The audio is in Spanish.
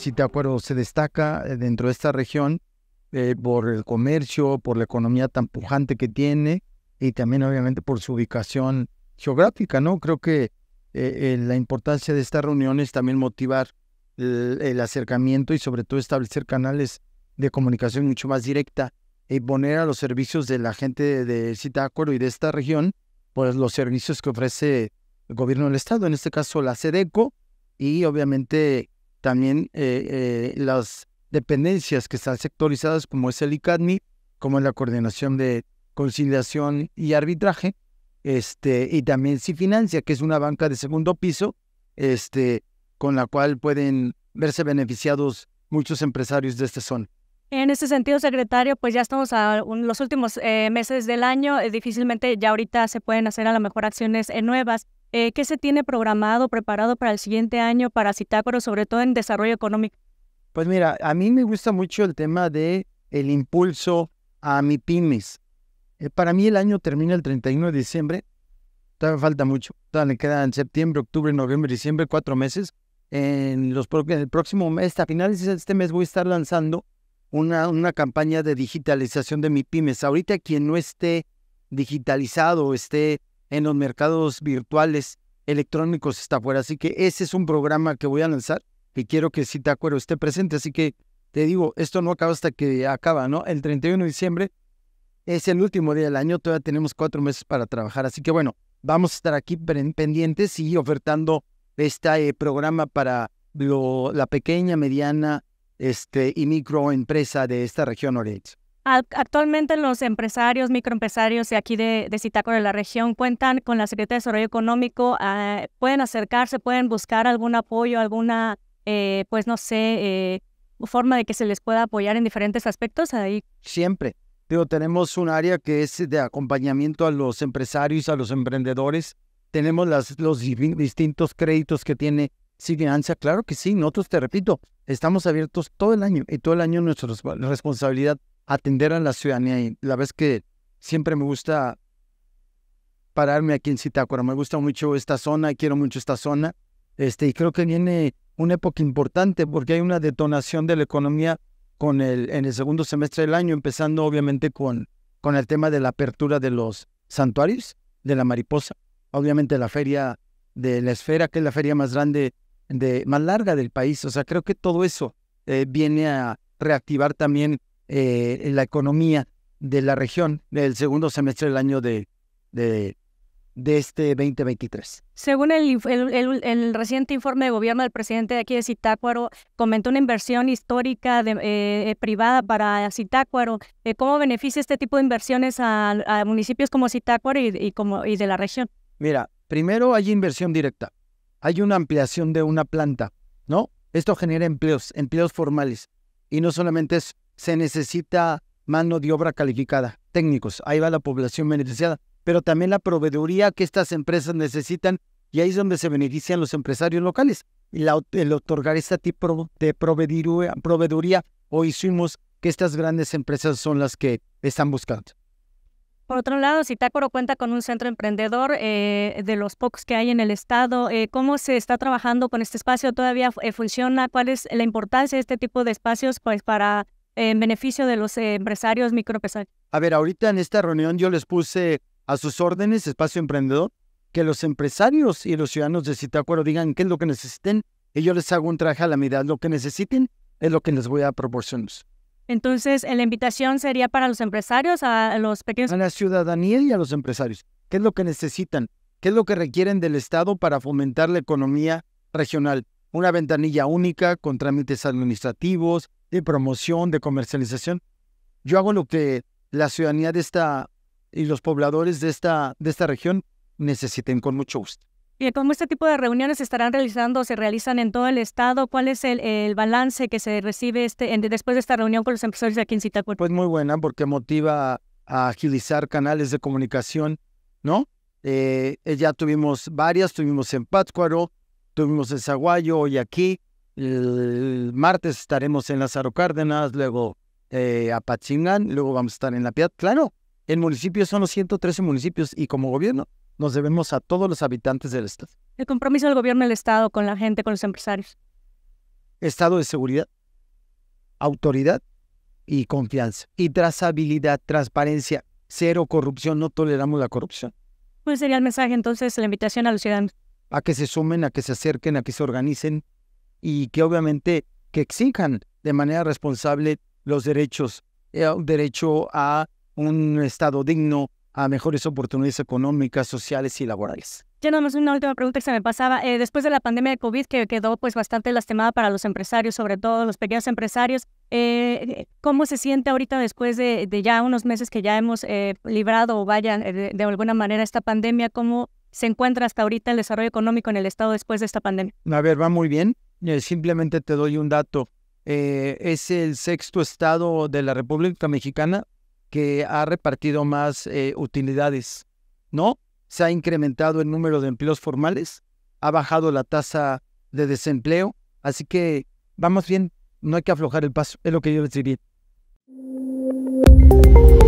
si te acuerdo, se destaca eh, dentro de esta región eh, por el comercio, por la economía tan pujante que tiene y también obviamente por su ubicación geográfica, ¿no? Creo que eh, la importancia de esta reunión es también motivar el, acercamiento y sobre todo establecer canales de comunicación mucho más directa y poner a los servicios de la gente de Zitácuaro y de esta región, pues los servicios que ofrece el gobierno del estado, en este caso la SEDECO y obviamente también eh, eh, las dependencias que están sectorizadas, como es el ICADMI, como es la coordinación de conciliación y arbitraje, este, y también Cifinancia, que es una banca de segundo piso, este, con la cual pueden verse beneficiados muchos empresarios de esta zona. En ese sentido, secretario, pues ya estamos a los últimos eh, meses del año, difícilmente ya ahorita se pueden hacer a lo mejor acciones nuevas, eh, ¿Qué se tiene programado, preparado para el siguiente año para Citácuaro, sobre todo en desarrollo económico? Pues mira, a mí me gusta mucho el tema de el impulso a mi pymes. Eh, para mí el año termina el 31 de diciembre. Todavía falta mucho. Todavía le quedan septiembre, octubre, noviembre, diciembre, cuatro meses. En, los, en el próximo mes, a finales de este mes, voy a estar lanzando una, una campaña de digitalización de mi pymes. Ahorita quien no esté digitalizado, esté en los mercados virtuales electrónicos está fuera. Así que ese es un programa que voy a lanzar y quiero que si te acuerdo esté presente. Así que te digo, esto no acaba hasta que acaba, ¿no? El 31 de diciembre es el último día del año, todavía tenemos cuatro meses para trabajar. Así que bueno, vamos a estar aquí pendientes y ofertando este programa para lo, la pequeña, mediana este, y microempresa de esta región Oriente. Actualmente los empresarios, microempresarios de aquí de, de de la región cuentan con la Secretaría de Desarrollo Económico, ah, pueden acercarse, pueden buscar algún apoyo, alguna, eh, pues no sé, eh, forma de que se les pueda apoyar en diferentes aspectos ahí. Siempre. Digo, tenemos un área que es de acompañamiento a los empresarios, a los emprendedores. Tenemos las, los distintos créditos que tiene Signanza. Claro que sí, nosotros te repito, estamos abiertos todo el año y todo el año nuestra responsabilidad atender a la ciudadanía y la vez que siempre me gusta pararme aquí en Zitácuaro. Me gusta mucho esta zona, quiero mucho esta zona. Este, y creo que viene una época importante porque hay una detonación de la economía con el, en el segundo semestre del año, empezando obviamente con, con el tema de la apertura de los santuarios de la mariposa. Obviamente la feria de la esfera, que es la feria más grande, de, más larga del país. O sea, creo que todo eso eh, viene a reactivar también eh, la economía de la región del segundo semestre del año de, de, este 2023. Según el, reciente informe de gobierno del presidente de aquí de Zitácuaro, comentó una inversión histórica eh, privada para Zitácuaro. Eh, ¿Cómo beneficia este tipo de inversiones a, municipios como Zitácuaro y, como, y de la región? Mira, primero hay inversión directa. Hay una ampliación de una planta, ¿no? Esto genera empleos, empleos formales. Y no solamente es se necesita mano de obra calificada, técnicos, ahí va la población beneficiada, pero también la proveeduría que estas empresas necesitan y ahí es donde se benefician los empresarios locales. el otorgar este tipo de proveeduría, proveeduría o hicimos que estas grandes empresas son las que están buscando. Por otro lado, Citácoro cuenta con un centro emprendedor eh, de los pocos que hay en el estado. Eh, ¿Cómo se está trabajando con este espacio? ¿Todavía eh, funciona? ¿Cuál es la importancia de este tipo de espacios pues, para en beneficio de los eh, empresarios microempresarios? A ver, ahorita en esta reunión yo les puse a sus órdenes Espacio Emprendedor que los empresarios y los ciudadanos de Citácuero digan qué es lo que necesiten y yo les hago un traje a la medida. Lo que necesiten es lo que les voy a proporcionar. Entonces, eh, la invitación sería para los empresarios, a los pequeños... A la ciudadanía y a los empresarios. ¿Qué es lo que necesitan? ¿Qué es lo que requieren del Estado para fomentar la economía regional? Una ventanilla única con trámites administrativos, de promoción, de comercialización. Yo hago lo que la ciudadanía de esta y los pobladores de esta, de esta región necesiten con mucho gusto. ¿Y cómo este tipo de reuniones se estarán realizando? ¿Se realizan en todo el estado? ¿Cuál es el, el balance que se recibe este, después de esta reunión con los empresarios de aquí en Pues muy buena, porque motiva a agilizar canales de comunicación, ¿no? Eh, eh, ya tuvimos varias, tuvimos en Pátzcuaro, tuvimos en Zaguayo, hoy aquí, el martes estaremos en Lázaro Cárdenas, luego a eh, Apachingán, luego vamos a estar en La Piedad. Claro, el municipio son los 113 municipios y como gobierno nos debemos a todos los habitantes del Estado. El compromiso del gobierno del Estado con la gente, con los empresarios. Estado de seguridad, autoridad y confianza. Y trazabilidad, transparencia, cero corrupción, no toleramos la corrupción. ¿Cuál pues, sería el mensaje entonces, la invitación a los ciudadanos? A que se sumen, a que se acerquen, a que se organicen, y que obviamente que exijan de manera responsable los derechos, eh, un derecho a un Estado digno, a mejores oportunidades económicas, sociales y laborales. Ya nada más una última pregunta que se me pasaba. Eh, después de la pandemia de COVID, que quedó pues bastante lastimada para los empresarios, sobre todo los pequeños empresarios, eh, ¿cómo se siente ahorita después de, ya unos meses que ya hemos librado o vaya de, alguna manera esta pandemia? ¿Cómo se encuentra hasta ahorita el desarrollo económico en el Estado después de esta pandemia? A ver, va muy bien. Eh, simplemente te doy un dato. Eh, es el sexto estado de la República Mexicana que ha repartido más eh, utilidades, ¿no? Se ha incrementado el número de empleos formales, ha bajado la tasa de desempleo, así que vamos bien, no hay que aflojar el paso, es lo que yo deciría diría.